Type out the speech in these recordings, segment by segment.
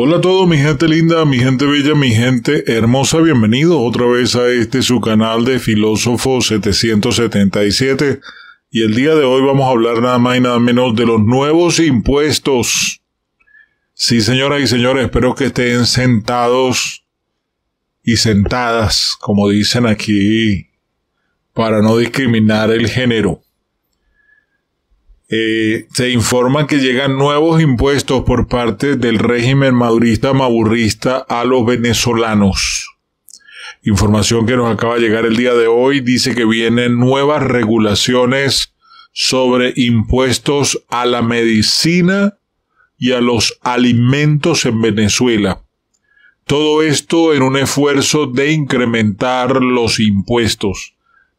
Hola a todos mi gente linda, mi gente bella, mi gente hermosa, bienvenidos otra vez a este su canal de Filósofo 777 y el día de hoy vamos a hablar nada más y nada menos de los nuevos impuestos. Sí señoras y señores, espero que estén sentados y sentadas, como dicen aquí, para no discriminar el género. Eh, se informa que llegan nuevos impuestos por parte del régimen madurista maburrista a los venezolanos. Información que nos acaba de llegar el día de hoy dice que vienen nuevas regulaciones sobre impuestos a la medicina y a los alimentos en Venezuela. Todo esto en un esfuerzo de incrementar los impuestos.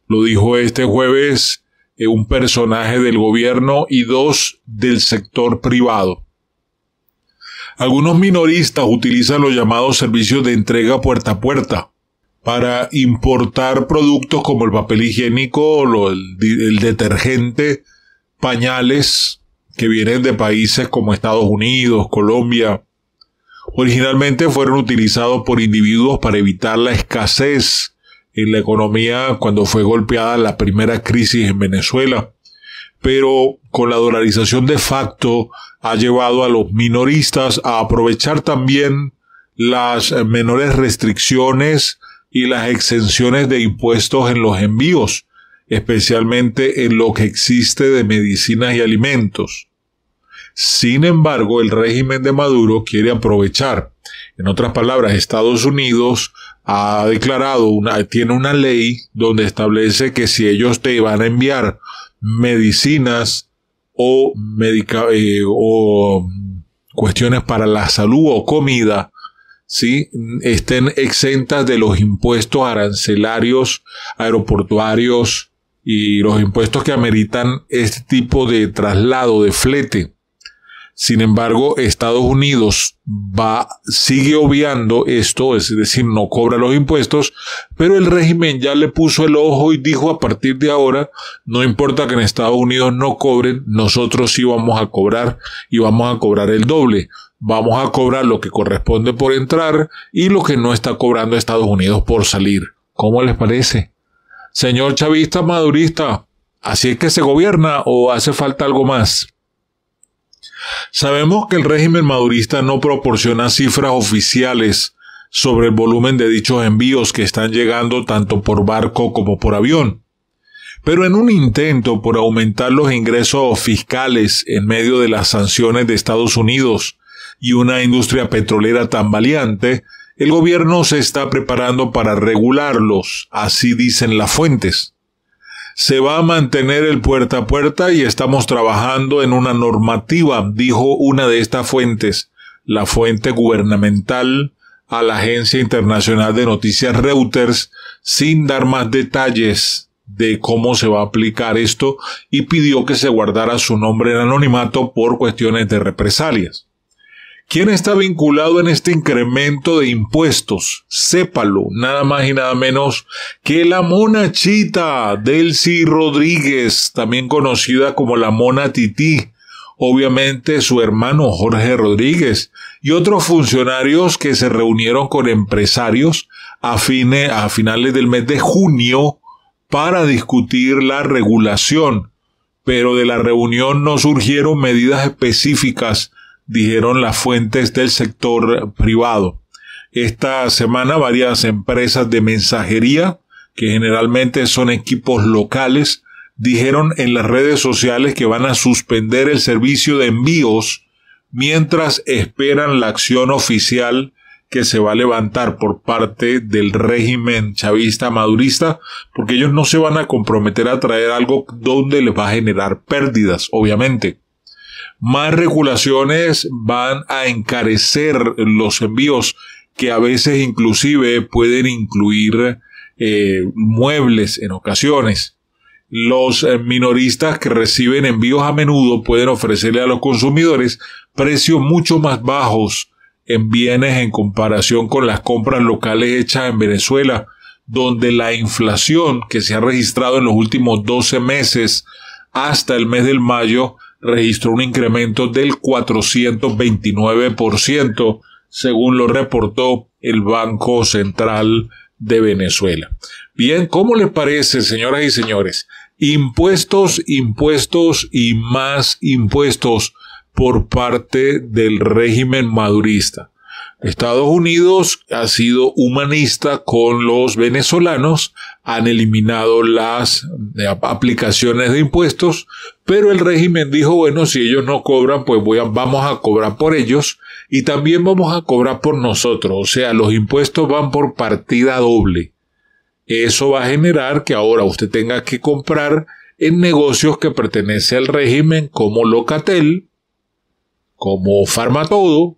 Lo dijo este jueves eh, un personaje del gobierno y dos del sector privado. Algunos minoristas utilizan los llamados servicios de entrega puerta a puerta para importar productos como el papel higiénico, o el detergente, pañales que vienen de países como Estados Unidos, Colombia. Originalmente fueron utilizados por individuos para evitar la escasez ...en la economía cuando fue golpeada la primera crisis en Venezuela. Pero con la dolarización de facto ha llevado a los minoristas a aprovechar también las menores restricciones y las exenciones de impuestos en los envíos, especialmente en lo que existe de medicinas y alimentos. Sin embargo, el régimen de Maduro quiere aprovechar en otras palabras, Estados Unidos ha declarado, una, tiene una ley donde establece que si ellos te van a enviar medicinas o, eh, o mm, cuestiones para la salud o comida, ¿sí? estén exentas de los impuestos arancelarios, aeroportuarios y los impuestos que ameritan este tipo de traslado, de flete. Sin embargo, Estados Unidos va, sigue obviando esto, es decir, no cobra los impuestos, pero el régimen ya le puso el ojo y dijo a partir de ahora, no importa que en Estados Unidos no cobren, nosotros sí vamos a cobrar y vamos a cobrar el doble. Vamos a cobrar lo que corresponde por entrar y lo que no está cobrando Estados Unidos por salir. ¿Cómo les parece? Señor chavista madurista, ¿así es que se gobierna o hace falta algo más? Sabemos que el régimen madurista no proporciona cifras oficiales sobre el volumen de dichos envíos que están llegando tanto por barco como por avión. Pero en un intento por aumentar los ingresos fiscales en medio de las sanciones de Estados Unidos y una industria petrolera tan valiente, el gobierno se está preparando para regularlos, así dicen las fuentes se va a mantener el puerta a puerta y estamos trabajando en una normativa, dijo una de estas fuentes, la fuente gubernamental a la Agencia Internacional de Noticias Reuters, sin dar más detalles de cómo se va a aplicar esto y pidió que se guardara su nombre en anonimato por cuestiones de represalias. ¿Quién está vinculado en este incremento de impuestos? Sépalo, nada más y nada menos que la monachita Delcy Rodríguez, también conocida como la mona Tití. Obviamente su hermano Jorge Rodríguez y otros funcionarios que se reunieron con empresarios a, a finales del mes de junio para discutir la regulación. Pero de la reunión no surgieron medidas específicas dijeron las fuentes del sector privado. Esta semana varias empresas de mensajería, que generalmente son equipos locales, dijeron en las redes sociales que van a suspender el servicio de envíos mientras esperan la acción oficial que se va a levantar por parte del régimen chavista madurista, porque ellos no se van a comprometer a traer algo donde les va a generar pérdidas, obviamente más regulaciones van a encarecer los envíos que a veces inclusive pueden incluir eh, muebles en ocasiones. Los eh, minoristas que reciben envíos a menudo pueden ofrecerle a los consumidores precios mucho más bajos en bienes en comparación con las compras locales hechas en Venezuela, donde la inflación que se ha registrado en los últimos 12 meses hasta el mes del mayo registró un incremento del 429%, según lo reportó el Banco Central de Venezuela. Bien, ¿cómo le parece, señoras y señores? Impuestos, impuestos y más impuestos por parte del régimen madurista. Estados Unidos ha sido humanista con los venezolanos, han eliminado las eh, aplicaciones de impuestos, pero el régimen dijo, bueno, si ellos no cobran, pues vamos a cobrar por ellos y también vamos a cobrar por nosotros. O sea, los impuestos van por partida doble. Eso va a generar que ahora usted tenga que comprar en negocios que pertenece al régimen como Locatel, como Farmatodo,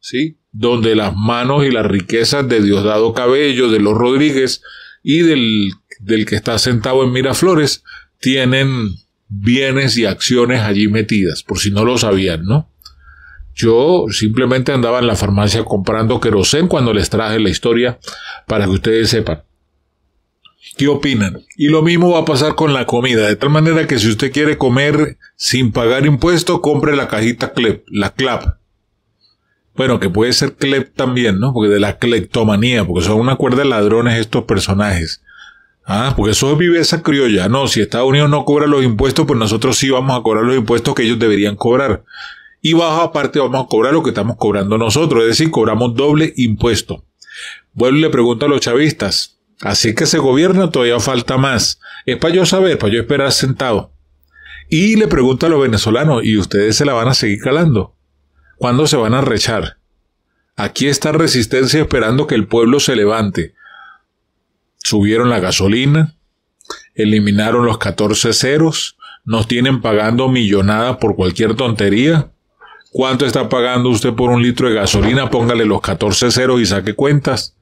¿sí? donde las manos y las riquezas de Diosdado Cabello, de los Rodríguez y del, del que está sentado en Miraflores tienen bienes y acciones allí metidas, por si no lo sabían, ¿no? Yo simplemente andaba en la farmacia comprando querosén cuando les traje la historia para que ustedes sepan. ¿Qué opinan? Y lo mismo va a pasar con la comida, de tal manera que si usted quiere comer sin pagar impuesto, compre la cajita la CLAP, bueno, que puede ser clep también, ¿no? Porque de la cleptomanía, porque son una cuerda de ladrones estos personajes. Ah, porque eso es viveza criolla. No, si Estados Unidos no cobra los impuestos, pues nosotros sí vamos a cobrar los impuestos que ellos deberían cobrar. Y bajo aparte vamos a cobrar lo que estamos cobrando nosotros, es decir, cobramos doble impuesto. Vuelvo y le pregunto a los chavistas. Así que ese gobierno todavía falta más. Es para yo saber, para yo esperar sentado. Y le pregunto a los venezolanos, ¿y ustedes se la van a seguir calando? ¿Cuándo se van a rechar? Aquí está resistencia esperando que el pueblo se levante. Subieron la gasolina, eliminaron los 14 ceros, nos tienen pagando millonada por cualquier tontería. ¿Cuánto está pagando usted por un litro de gasolina? Póngale los 14 ceros y saque cuentas.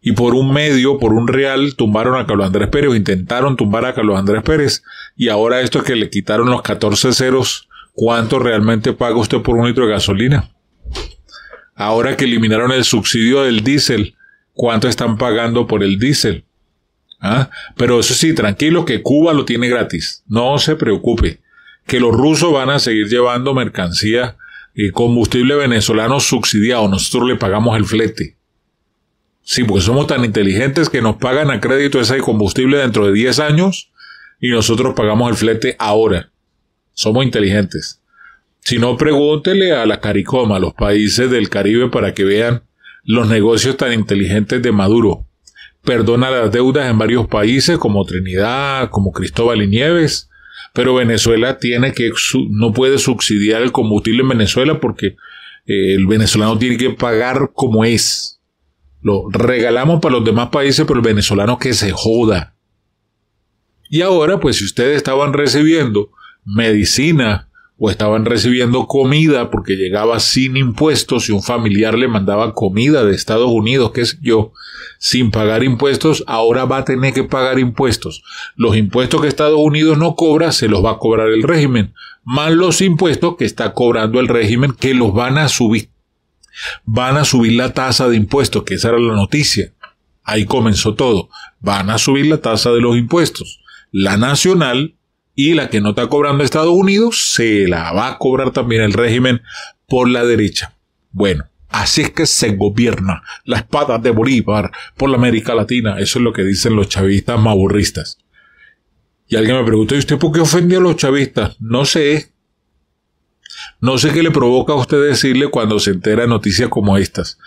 Y por un medio, por un real, tumbaron a Carlos Andrés Pérez, o intentaron tumbar a Carlos Andrés Pérez, y ahora esto que le quitaron los 14 ceros ¿Cuánto realmente paga usted por un litro de gasolina? Ahora que eliminaron el subsidio del diésel, ¿cuánto están pagando por el diésel? ¿Ah? Pero eso sí, tranquilo que Cuba lo tiene gratis. No se preocupe, que los rusos van a seguir llevando mercancía y combustible venezolano subsidiado. Nosotros le pagamos el flete. Sí, porque somos tan inteligentes que nos pagan a crédito ese combustible dentro de 10 años y nosotros pagamos el flete ahora. Somos inteligentes. Si no, pregúntele a la CARICOM, a los países del Caribe, para que vean los negocios tan inteligentes de Maduro. Perdona las deudas en varios países como Trinidad, como Cristóbal y Nieves, pero Venezuela tiene que no puede subsidiar el combustible en Venezuela porque eh, el venezolano tiene que pagar como es. Lo regalamos para los demás países, pero el venezolano que se joda. Y ahora, pues si ustedes estaban recibiendo medicina o estaban recibiendo comida porque llegaba sin impuestos y un familiar le mandaba comida de Estados Unidos, que es yo, sin pagar impuestos, ahora va a tener que pagar impuestos. Los impuestos que Estados Unidos no cobra, se los va a cobrar el régimen, más los impuestos que está cobrando el régimen, que los van a subir. Van a subir la tasa de impuestos, que esa era la noticia. Ahí comenzó todo. Van a subir la tasa de los impuestos. La nacional y la que no está cobrando Estados Unidos se la va a cobrar también el régimen por la derecha. Bueno, así es que se gobierna la espada de Bolívar por la América Latina. Eso es lo que dicen los chavistas maburristas. Y alguien me preguntó, ¿y usted por qué ofendió a los chavistas? No sé. No sé qué le provoca a usted decirle cuando se entera noticias como estas.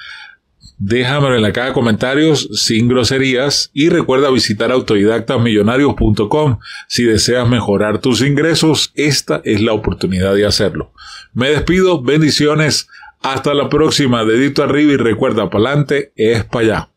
Déjamelo en la caja de comentarios sin groserías y recuerda visitar autodidactasmillonarios.com si deseas mejorar tus ingresos, esta es la oportunidad de hacerlo. Me despido, bendiciones, hasta la próxima, dedito arriba y recuerda, pa'lante es para allá.